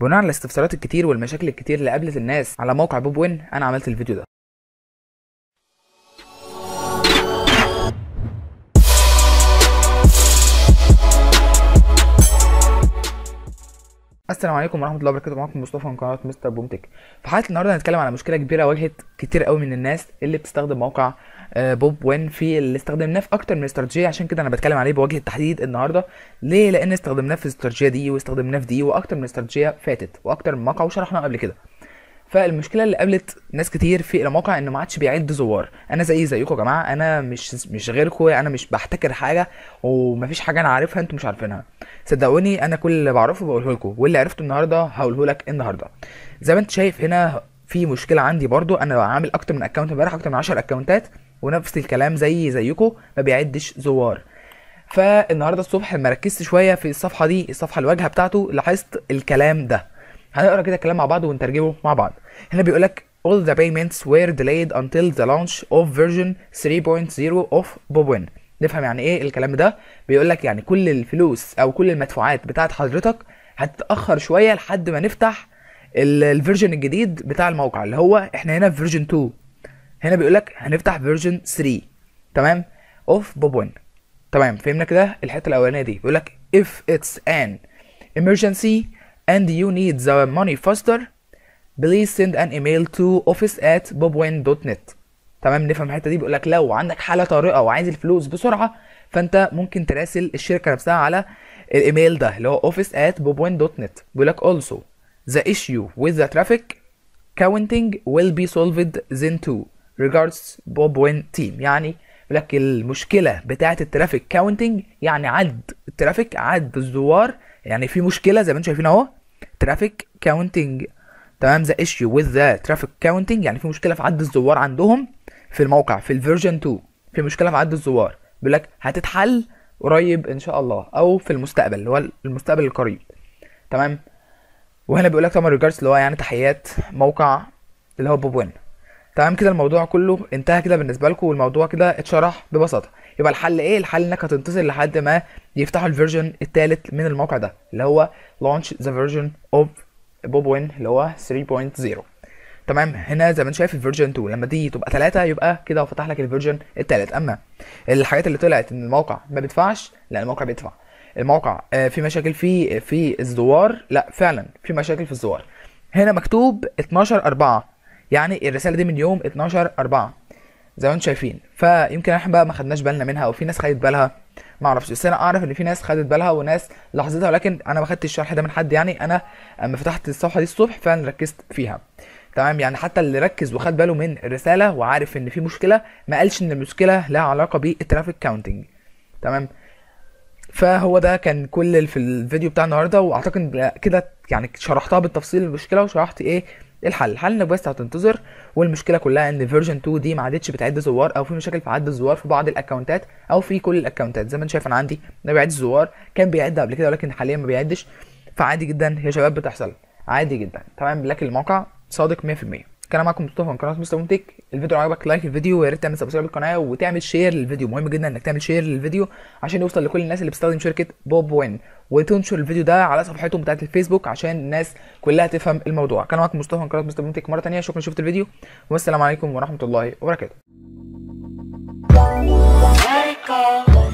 بناء على الاستفسارات الكتير والمشاكل الكتير اللي قابلت الناس على موقع بوب وين انا عملت الفيديو ده السلام عليكم ورحمه الله وبركاته معاكم مصطفى من قناه مستر بومتك في حلقه النهارده هنتكلم على مشكله كبيره واجهت كتير قوي من الناس اللي بتستخدم موقع آه، بوب وين في اللي استخدمناه في اكتر من استراتيجيه عشان كده انا بتكلم عليه بوجه التحديد النهارده ليه لان استخدمناه في الاستراتيجيه دي واستخدمناه في دي واكتر من استراتيجيه فاتت واكتر من موقع وشرحناه قبل كده فالمشكله اللي قابلت ناس كتير في الموقع انه ما عادش بيعد زوار انا زيي زيكم يا جماعه انا مش مش غيركم انا مش بحتكر حاجه ومفيش حاجه انا عارفها انتم مش عارفينها صدقوني انا كل اللي بعرفه بقوله لكم واللي عرفته النهارده هقوله لك النهارده زي ما انت شايف هنا في مشكله عندي برضو انا عامل اكتر من اكونت امبارح اكتر من 10 اكونتات ونفس الكلام زي زيكم ما بيعدش زوار فالنهارده الصبح لما ركزت شويه في الصفحه دي الصفحه الواجهه بتاعته لاحظت الكلام ده هنقرا كده الكلام مع بعض ونترجمه مع بعض هنا بيقول لك all the payments were delayed until the launch of version 3.0 of Bobwin نفهم يعني ايه الكلام ده بيقول لك يعني كل الفلوس او كل المدفوعات بتاعت حضرتك هتتاخر شويه لحد ما نفتح الفيرجن الجديد بتاع الموقع اللي هو احنا هنا في فيرجن 2 هنا بيقول لك هنفتح فيرجن 3 تمام اوف بوبوين تمام فهمنا كده الحته الاولانيه دي بيقول لك if it's an emergency and you need the money faster please send an email to office at bobwin.net تمام نفهم الحته دي بيقول لك لو عندك حاله طارئه وعايز الفلوس بسرعه فانت ممكن تراسل الشركه نفسها على الايميل ده اللي هو office at bobwin.net بيقول لك also the issue with the traffic counting will be solved then too regards bobwin team يعني بيقول لك المشكله بتاعه الترافيك كاونتنج يعني عد الترافيك عد الزوار يعني في مشكله زي ما انتم شايفين اهو ترافيك كاونتنج تمام ذا ايشيو وذ ذا ترافيك كاونتنج يعني في مشكله في عد الزوار عندهم في الموقع في الفيرجن 2 في مشكله في عد الزوار بيقول لك هتتحل قريب ان شاء الله او في المستقبل اللي هو المستقبل القريب تمام وهنا بيقول لك طبعا ريجاردز اللي هو يعني تحيات موقع اللي هو بوبوين تمام كده الموضوع كله انتهى كده بالنسبه لكم والموضوع كده اتشرح ببساطه يبقى الحل ايه الحل انك هتنتصر لحد ما يفتحوا الفيرجن الثالث من الموقع ده اللي هو launch the version of بوبوين اللي هو 3.0 تمام هنا زي ما انت شايف الفيرجن 2 لما دي تبقى 3 يبقى كده هو فتح لك الفيرجن الثالث اما الحاجات اللي طلعت ان الموقع ما بيدفعش لا الموقع بيدفع الموقع آه، في مشاكل في في الزوار لا فعلا في مشاكل في الزوار هنا مكتوب 12 4 يعني الرساله دي من يوم 12 4 زي ما انتم شايفين فيمكن احنا بقى ما خدناش بالنا منها او في ناس خدت بالها ما اعرفش بس انا اعرف ان في ناس خدت بالها وناس لاحظتها ولكن انا ما خدتش الشرح ده من حد يعني انا اما فتحت الصفحه دي الصبح فعلا ركزت فيها تمام يعني حتى اللي ركز وخد باله من الرساله وعارف ان في مشكله ما قالش ان المشكله لها علاقه بالترافيك كاونتنج تمام فهو ده كان كل في الفيديو بتاع النهارده واعتقد كده يعني شرحتها بالتفصيل المشكله وشرحت ايه الحل الحل انك بس هتنتظر والمشكله كلها ان فيرجن 2 دي ما عادتش بتعد زوار او في مشاكل في عد الزوار في بعض الاكونتات او في كل الاكونتات زي ما انت شايف انا عندي ما بيعد الزوار كان بيعد قبل كده ولكن حاليا ما بيعدش فعادي جدا يا شباب بتحصل عادي جدا تمام لكن الموقع صادق 100% كان معاكم مصطفى من قناه مستر مونتيك الفيديو لو عجبك لايك الفيديو ويا ريت تعمل سبسكرايب للقناه وتعمل شير للفيديو مهم جدا انك تعمل شير للفيديو عشان يوصل لكل الناس اللي بتستخدم شركه بوب وين وتنشر الفيديو ده على صفحتهم بتاعه الفيسبوك عشان الناس كلها تفهم الموضوع كان معاكم مصطفى من قناه مستر مونتيك مره ثانيه شكرا شفت الفيديو والسلام عليكم ورحمه الله وبركاته